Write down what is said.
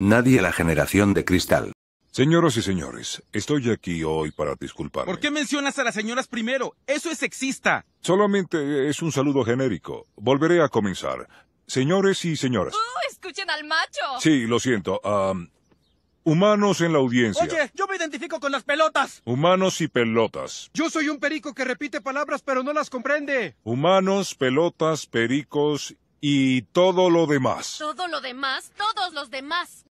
Nadie la generación de cristal. Señoras y señores, estoy aquí hoy para disculparme. ¿Por qué mencionas a las señoras primero? Eso es sexista. Solamente es un saludo genérico. Volveré a comenzar. Señores y señoras. ¡Uh! Escuchen al macho. Sí, lo siento. humanos en la audiencia. Oye, yo me identifico con las pelotas. Humanos y pelotas. Yo soy un perico que repite palabras pero no las comprende. Humanos, pelotas, pericos y todo lo demás. Todo lo demás, todos los demás.